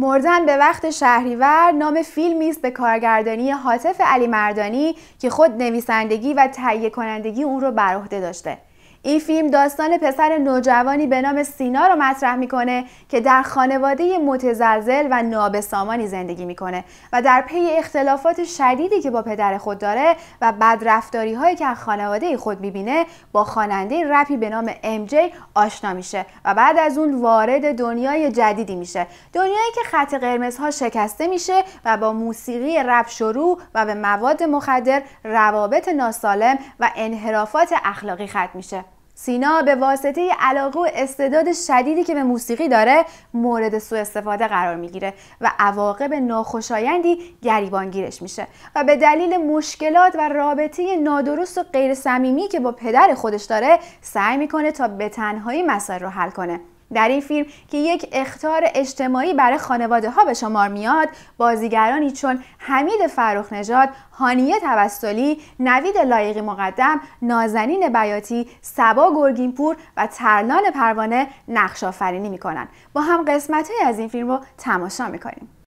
مردن به وقت شهریور نام فیلمی است به کارگردانی حاطف علی مردانی که خود نویسندگی و تهیه کنندگی اون رو بر عهده داشته این فیلم داستان پسر نوجوانی به نام سینا رو مطرح میکنه که در خانواده متزلزل و نابسامانی زندگی میکنه و در پی اختلافات شدیدی که با پدر خود داره و بدرفتاری هایی که از خانواده خود میبینه با خواننده رپی به نام جی آشنا میشه و بعد از اون وارد دنیای جدیدی میشه دنیایی که خط قرمزها شکسته میشه و با موسیقی رپ شروع و به مواد مخدر روابط ناسالم و انحرافات اخلاقی ختم میشه سینا به واسطه علاقه و استعداد شدیدی که به موسیقی داره مورد سوء استفاده قرار میگیره و عواقب ناخوشایندی گریبانگیرش میشه و به دلیل مشکلات و رابطه نادرست و غیر صمیمی که با پدر خودش داره سعی میکنه تا به تنهایی مسائل رو حل کنه در این فیلم که یک اختار اجتماعی برای خانواده ها به شمار میاد بازیگرانی چون حمید فرخ نژاد، هانیه توسلی، نوید لایقی مقدم، نازنین بیاتی، سبا گرگینپور و ترلان پروانه نقش آفرینی میکنن. با هم قسمت های از این فیلم رو تماشا میکنیم.